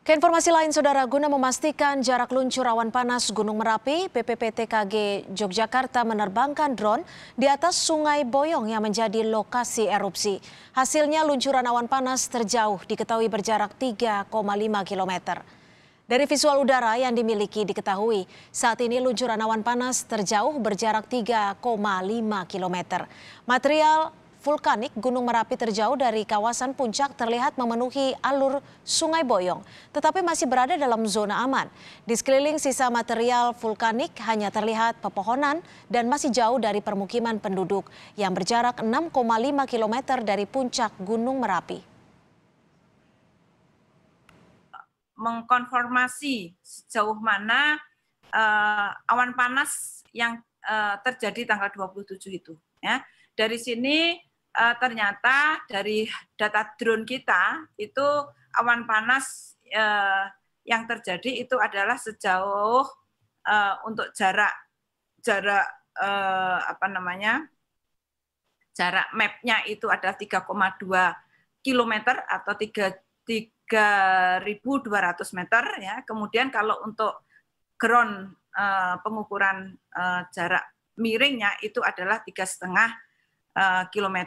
Ke informasi lain, Saudara, guna memastikan jarak luncur awan panas Gunung Merapi, PPPTKG Yogyakarta menerbangkan drone di atas Sungai Boyong yang menjadi lokasi erupsi. Hasilnya luncuran awan panas terjauh diketahui berjarak 3,5 km. Dari visual udara yang dimiliki diketahui, saat ini luncuran awan panas terjauh berjarak 3,5 km. Material vulkanik Gunung Merapi terjauh dari kawasan puncak terlihat memenuhi alur Sungai Boyong, tetapi masih berada dalam zona aman. Di sekeliling sisa material vulkanik hanya terlihat pepohonan dan masih jauh dari permukiman penduduk yang berjarak 6,5 km dari puncak Gunung Merapi. Mengkonformasi sejauh mana uh, awan panas yang eh, terjadi tanggal 27 itu. Ya. Dari sini uh, ternyata dari data drone kita itu awan panas uh, yang terjadi itu adalah sejauh uh, untuk jarak jarak uh, apa namanya jarak mapnya itu adalah 3,2 km atau 3 3.200 meter ya kemudian kalau untuk ground pengukuran jarak miringnya itu adalah tiga setengah km